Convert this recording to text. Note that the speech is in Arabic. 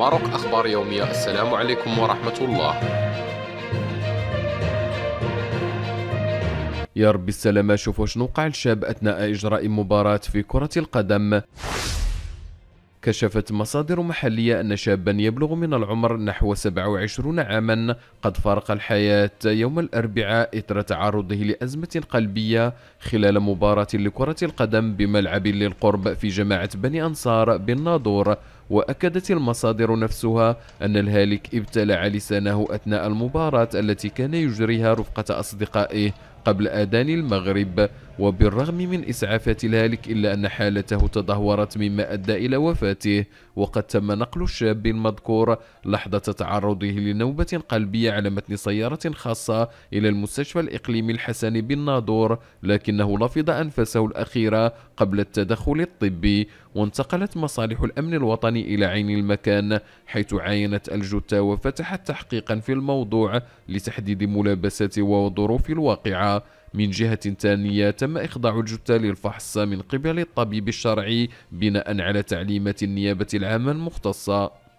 ماروك أخبار يومية السلام عليكم ورحمة الله يا رب السلامة شوفوا شنو وقع الشاب أثناء إجراء مباراة في كرة القدم كشفت مصادر محلية أن شابا يبلغ من العمر نحو 27 عاما قد فارق الحياة يوم الأربعاء إثر تعرضه لأزمة قلبية خلال مباراة لكرة القدم بملعب للقرب في جماعة بني أنصار بالناظور وأكدت المصادر نفسها أن الهالك ابتلع لسانه أثناء المباراة التي كان يجريها رفقة أصدقائه قبل آذان المغرب وبالرغم من إسعافات الهالك إلا أن حالته تدهورت مما أدى إلى وفاته وقد تم نقل الشاب المذكور لحظة تعرضه لنوبة قلبية على متن سيارة خاصة إلى المستشفى الإقليمي الحسني بالناظور لكنه لفظ أنفسه الأخيرة قبل التدخل الطبي وانتقلت مصالح الأمن الوطني إلى عين المكان حيث عاينت الجثة وفتحت تحقيقا في الموضوع لتحديد ملابسات وظروف الواقعة من جهة ثانية تم إخضاع الجثة للفحص من قبل الطبيب الشرعي بناء على تعليمات النيابة العامة المختصة